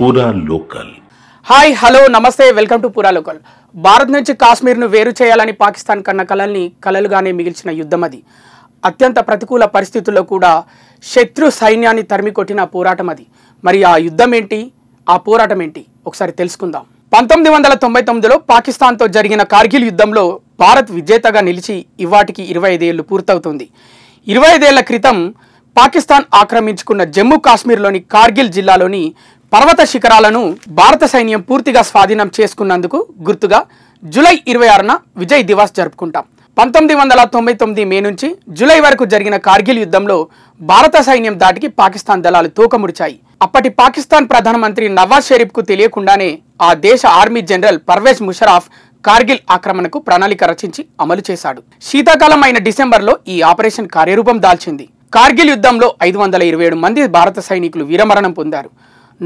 పూరా local hi hello నమస్తే welcome to Poora local Bharat నుంచి కాశ్మీర్ను వేరు చేయాలని పాకిస్తాన్ కన్న కలల్ని కలలుగానే మిగిల్చిన యుద్ధం అది అత్యంత ప్రతికూల పరిస్థితుల్లో కూడా శత్రు సైన్యాన్ని తరిమి కొట్టిన పోరాటం అది మరి ఆ యుద్ధం ఏంటి ఆ పోరాటం ఏంటి ఒకసారి తెలుసుకుందాం పంతొమ్మిది వందల తొంభై తొమ్మిదిలో పాకిస్తాన్తో జరిగిన కార్గిల్ యుద్ధంలో భారత్ విజేతగా నిలిచి ఇవాటికి ఇరవై ఐదేళ్లు పూర్తవుతుంది ఇరవై ఐదేళ్ల క్రితం పాకిస్తాన్ ఆక్రమించుకున్న జమ్మూ కాశ్మీర్లోని కార్గిల్ జిల్లాలోని పర్వత శిఖరాలను భారత సైన్యం పూర్తిగా స్వాధీనం చేసుకున్నందుకు గుర్తుగా జూలై ఇరవై ఆరున విజయ్ దివాస్ జరుపుకుంటాం పంతొమ్మిది వందల తొంభై తొమ్మిది మే నుంచి జూలై వరకు జరిగిన కార్గిల్ యుద్ధంలో భారత సైన్యం దాటికి పాకిస్తాన్ దళాలు తూకముడిచాయి అప్పటి పాకిస్తాన్ ప్రధానమంత్రి నవాజ్ షరీఫ్ కు తెలియకుండానే ఆ దేశ ఆర్మీ జనరల్ పర్వేజ్ ముషరాఫ్ కార్గిల్ ఆక్రమణకు ప్రణాళిక రచించి అమలు చేశాడు శీతాకాలం అయిన డిసెంబర్లో ఈ ఆపరేషన్ కార్యరూపం దాల్చింది కార్గిల్ యుద్ధంలో ఐదు వందల ఇరవై ఏడు మంది భారత సైనికులు వీరమరణం పొందారు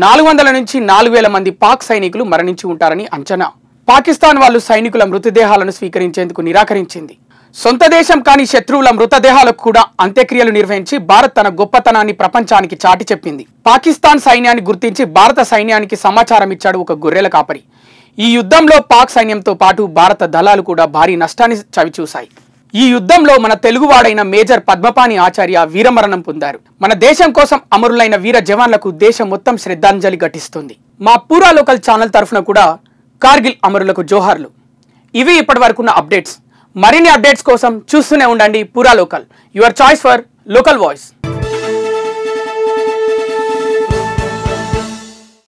నాలుగు వందల నుంచి నాలుగు వేల మంది పాక్ సైనికులు మరణించి ఉంటారని అంచనా పాకిస్తాన్ వాళ్ళు సైనికుల మృతదేహాలను స్వీకరించేందుకు నిరాకరించింది సొంత దేశం కాని శత్రువుల మృతదేహాలకు కూడా అంత్యక్రియలు నిర్వహించి భారత్ తన గొప్పతనాన్ని ప్రపంచానికి చాటి చెప్పింది పాకిస్తాన్ సైన్యాన్ని గుర్తించి భారత సైన్యానికి సమాచారం ఇచ్చాడు ఒక గొర్రెల కాపరి ఈ యుద్ధంలో పాక్ సైన్యంతో పాటు భారత దళాలు కూడా భారీ నష్టాన్ని చవిచూశాయి ఈ యుద్ధంలో మన తెలుగువాడైన మేజర్ పద్మపాణి ఆచార్య వీరమరణం పొందారు మన దేశం కోసం అమరులైన వీర జవాన్లకు దేశం మొత్తం శ్రద్ధాంజలి ఘటిస్తుంది మా పూరా లోకల్ ఛానల్ తరఫున కూడా కార్గిల్ అమరులకు జోహార్లు ఇవి ఇప్పటి వరకున్న అప్డేట్స్ మరిన్ని అప్డేట్స్ కోసం చూస్తూనే ఉండండి పూరా local your choice for local voice